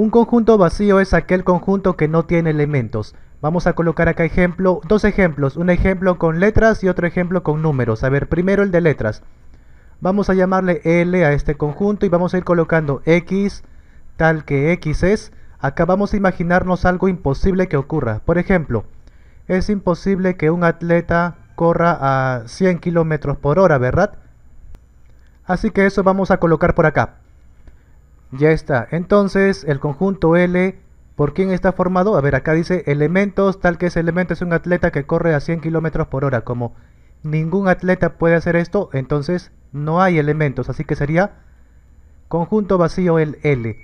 Un conjunto vacío es aquel conjunto que no tiene elementos. Vamos a colocar acá ejemplo, dos ejemplos, un ejemplo con letras y otro ejemplo con números. A ver, primero el de letras. Vamos a llamarle L a este conjunto y vamos a ir colocando X, tal que X es. Acá vamos a imaginarnos algo imposible que ocurra. Por ejemplo, es imposible que un atleta corra a 100 km por hora, ¿verdad? Así que eso vamos a colocar por acá. Ya está. Entonces, el conjunto L, ¿por quién está formado? A ver, acá dice elementos, tal que ese elemento es un atleta que corre a 100 kilómetros por hora. Como ningún atleta puede hacer esto, entonces no hay elementos. Así que sería conjunto vacío el L.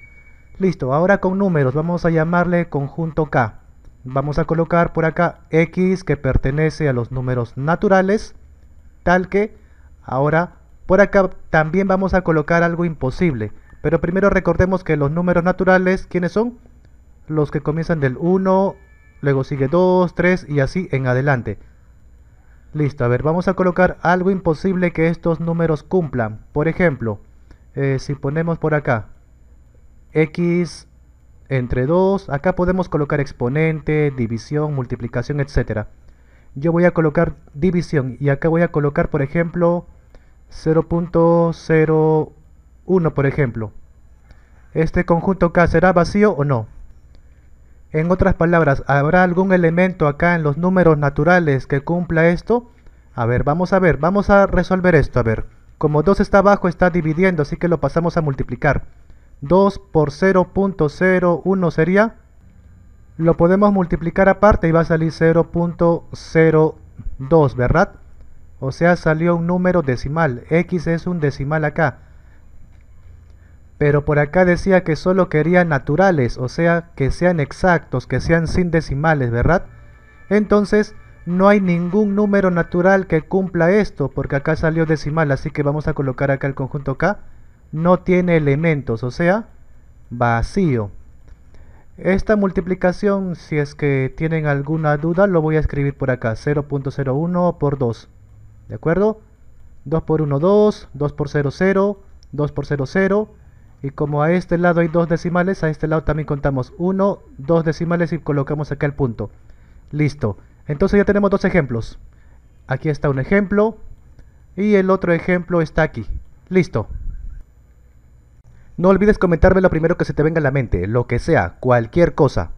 Listo, ahora con números, vamos a llamarle conjunto K. Vamos a colocar por acá X que pertenece a los números naturales, tal que ahora por acá también vamos a colocar algo imposible. Pero primero recordemos que los números naturales, ¿quiénes son? Los que comienzan del 1, luego sigue 2, 3 y así en adelante. Listo, a ver, vamos a colocar algo imposible que estos números cumplan. Por ejemplo, eh, si ponemos por acá x entre 2, acá podemos colocar exponente, división, multiplicación, etc. Yo voy a colocar división y acá voy a colocar, por ejemplo, 0.0 1, por ejemplo. ¿Este conjunto acá será vacío o no? En otras palabras, ¿habrá algún elemento acá en los números naturales que cumpla esto? A ver, vamos a ver, vamos a resolver esto, a ver. Como 2 está abajo, está dividiendo, así que lo pasamos a multiplicar. 2 por 0.01 sería... Lo podemos multiplicar aparte y va a salir 0.02, ¿verdad? O sea, salió un número decimal. X es un decimal acá pero por acá decía que solo quería naturales, o sea, que sean exactos, que sean sin decimales, ¿verdad? Entonces, no hay ningún número natural que cumpla esto, porque acá salió decimal, así que vamos a colocar acá el conjunto K. No tiene elementos, o sea, vacío. Esta multiplicación, si es que tienen alguna duda, lo voy a escribir por acá, 0.01 por 2, ¿de acuerdo? 2 por 1, 2, 2 por 0, 0, 2 por 0, 0, y como a este lado hay dos decimales, a este lado también contamos 1, 2 decimales y colocamos acá el punto. Listo. Entonces ya tenemos dos ejemplos. Aquí está un ejemplo y el otro ejemplo está aquí. Listo. No olvides comentarme lo primero que se te venga a la mente, lo que sea, cualquier cosa.